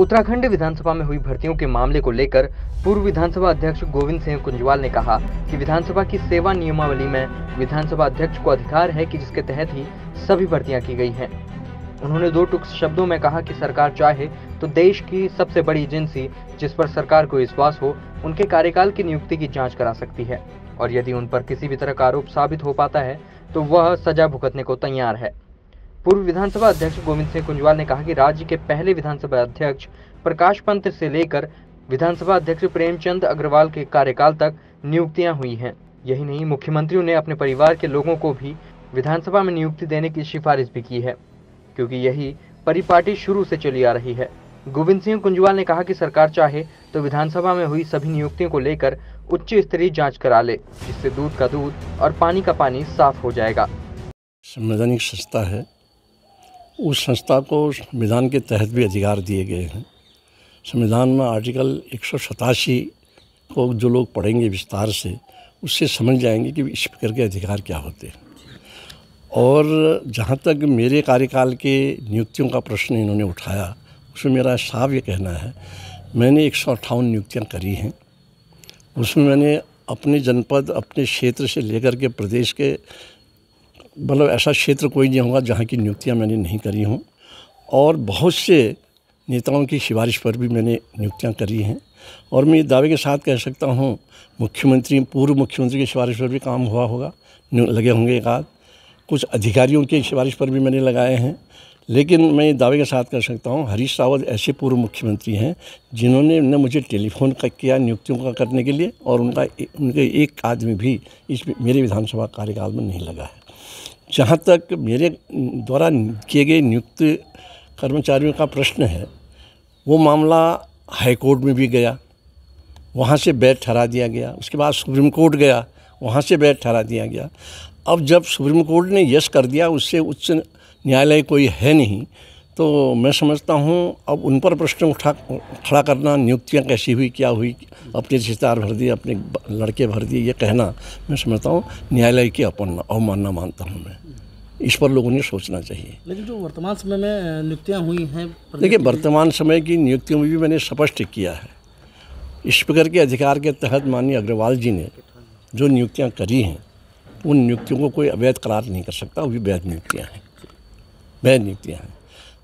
उत्तराखंड विधानसभा में हुई भर्तियों के मामले को लेकर पूर्व विधानसभा अध्यक्ष गोविंद सिंह कुंजवाल ने कहा कि विधानसभा की सेवा नियमावली में विधानसभा अध्यक्ष को अधिकार है कि जिसके तहत ही सभी भर्तियां की गई हैं उन्होंने दो टुक शब्दों में कहा कि सरकार चाहे तो देश की सबसे बड़ी एजेंसी जिस पर सरकार को विश्वास हो उनके कार्यकाल की नियुक्ति की जाँच करा सकती है और यदि उन पर किसी भी तरह का आरोप साबित हो पाता है तो वह सजा भुगतने को तैयार है पूर्व विधानसभा अध्यक्ष गोविंद सिंह कुंजवाल ने कहा कि राज्य के पहले विधानसभा अध्यक्ष प्रकाश पंत से लेकर विधानसभा अध्यक्ष प्रेमचंद अग्रवाल के कार्यकाल तक नियुक्तियां हुई हैं यही नहीं मुख्यमंत्रियों ने अपने परिवार के लोगों को भी विधानसभा में नियुक्ति देने की सिफारिश भी की है क्योंकि यही परिपाटी शुरू से चली आ रही है गोविंद सिंह कुंजवाल ने कहा कि सरकार चाहे तो विधानसभा में हुई सभी नियुक्तियों को लेकर उच्च स्तरीय जांच करा ले जिससे दूध का दूध और पानी का पानी साफ हो जाएगा संवैधानिक संस्था है उस संस्था को संविधान के तहत भी अधिकार दिए गए हैं संविधान में आर्टिकल एक को जो लोग पढ़ेंगे विस्तार से उससे समझ जाएंगे कि स्पीकर के अधिकार क्या होते हैं और जहाँ तक मेरे कार्यकाल के नियुक्तियों का प्रश्न इन्होंने उठाया उसमें मेरा साफ ये कहना है मैंने एक सौ अट्ठावन नियुक्तियाँ करी हैं उसमें मैंने अपने जनपद अपने क्षेत्र से लेकर के प्रदेश के मतलब ऐसा क्षेत्र कोई नहीं होगा जहाँ की नियुक्तियाँ मैंने नहीं करी हों और बहुत से नेताओं की सिफारिश पर भी मैंने नियुक्तियाँ करी हैं और मैं दावे के साथ कह सकता हूँ मुख्यमंत्री पूर्व मुख्यमंत्री की सिफारिश पर भी काम हुआ होगा लगे होंगे एक आध कुछ अधिकारियों की सिफारिश पर भी मैंने लगाए हैं लेकिन मैं दावे के साथ कह सकता हूँ हरीश रावत ऐसे पूर्व मुख्यमंत्री हैं जिन्होंने ने मुझे टेलीफोन का किया नियुक्तियों का करने के लिए और उनका उनके एक आदमी भी इस मेरे विधानसभा कार्यकाल में नहीं लगा है जहाँ तक मेरे द्वारा किए गए नियुक्त कर्मचारियों का प्रश्न है वो मामला हाईकोर्ट में भी गया वहाँ से बैठ ठहरा दिया गया उसके बाद सुप्रीम कोर्ट गया वहाँ से बैठ ठहरा दिया गया अब जब सुप्रीम कोर्ट ने यश कर दिया उससे उच्च न्यायालय कोई है नहीं तो मैं समझता हूँ अब उन पर प्रश्न उठा खड़ा करना नियुक्तियाँ कैसी हुई क्या हुई अपने रिश्तेदार भर दिए अपने लड़के भर दिए ये कहना मैं समझता हूँ न्यायालय की अपना अवमानना मानता हूँ मैं इस पर लोगों ने सोचना चाहिए लेकिन जो वर्तमान समय में नियुक्तियाँ हुई हैं देखिए वर्तमान समय की नियुक्तियों में भी मैंने स्पष्ट किया है स्पीकर के अधिकार के तहत माननीय अग्रवाल जी ने जो नियुक्तियाँ करी हैं उन नियुक्तियों को कोई अवैध करार नहीं कर सकता वो भी वैध नियुक्तियाँ हैं वैध नियुक्तियाँ हैं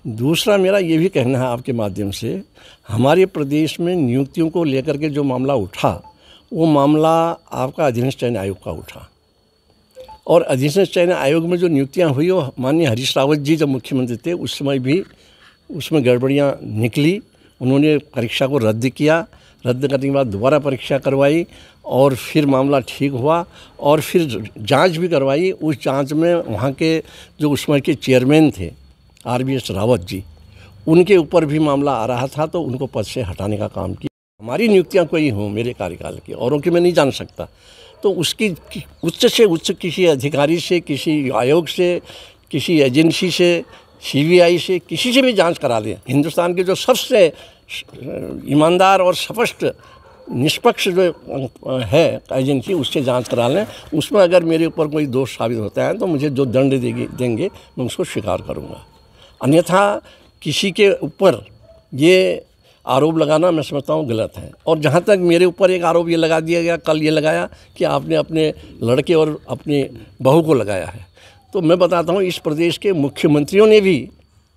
दूसरा मेरा ये भी कहना है आपके माध्यम से हमारे प्रदेश में नियुक्तियों को लेकर के जो मामला उठा वो मामला आपका अधीनस्थ चयन आयोग का उठा और अधीनस्थ चयन आयोग में जो नियुक्तियाँ हुई वो माननीय हरीश रावत जी जब मुख्यमंत्री थे उस समय भी उसमें गड़बड़ियाँ निकली उन्होंने परीक्षा को रद्द किया रद्द करने के बाद दोबारा परीक्षा करवाई और फिर मामला ठीक हुआ और फिर जांच भी करवाई उस जांच में वहाँ के जो उस समय के चेयरमैन थे R B S Rawat ji उनके ऊपर भी मामला आ रहा था तो उनको पद से हटाने का काम किया हमारी नियुक्तियाँ कोई हों मेरे कार्यकाल की औरों की मैं नहीं जान सकता तो उसकी उच्च से उच्च किसी अधिकारी से किसी आयोग से किसी एजेंसी से सीबीआई से किसी से भी जांच करा लें हिंदुस्तान के जो सबसे ईमानदार और स्पष्ट निष्पक्ष जो है एजेंसी उससे जांच करा लें उसमें अगर मेरे ऊपर कोई दोष साबित होता है तो मुझे जो दंड देगी देंगे मैं उसको स्वीकार करूँगा अन्यथा किसी के ऊपर ये आरोप लगाना मैं समझता हूँ गलत है और जहाँ तक मेरे ऊपर एक आरोप ये लगा दिया गया कल ये लगाया कि आपने अपने लड़के और अपने बहू को लगाया है तो मैं बताता हूँ इस प्रदेश के मुख्यमंत्रियों ने भी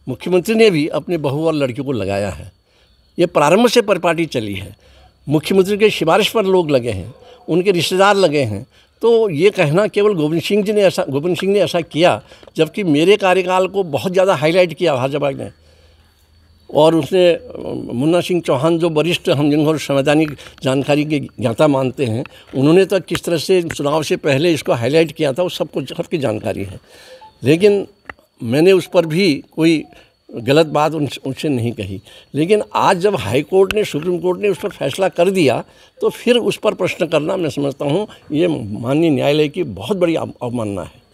मुख्यमंत्री ने भी अपने बहू और लड़कियों को लगाया है ये प्रारंभ से परिपाटी चली है मुख्यमंत्री के सिफारिश पर लोग लगे हैं उनके रिश्तेदार लगे हैं तो ये कहना केवल गोविंद सिंह जी ने ऐसा गोविंद सिंह ने ऐसा किया जबकि मेरे कार्यकाल को बहुत ज़्यादा हाईलाइट किया भाजपा ने और उसने मुन्ना सिंह चौहान जो वरिष्ठ हम जिनको संवैधानिक जानकारी के ज्ञाता मानते हैं उन्होंने तो किस तरह से चुनाव से पहले इसको हाईलाइट किया था वो सबको सबकी जानकारी है लेकिन मैंने उस पर भी कोई गलत बात उन उनसे नहीं कही लेकिन आज जब हाई कोर्ट ने सुप्रीम कोर्ट ने उस पर फैसला कर दिया तो फिर उस पर प्रश्न करना मैं समझता हूँ ये माननीय न्यायालय की बहुत बड़ी अवमानना है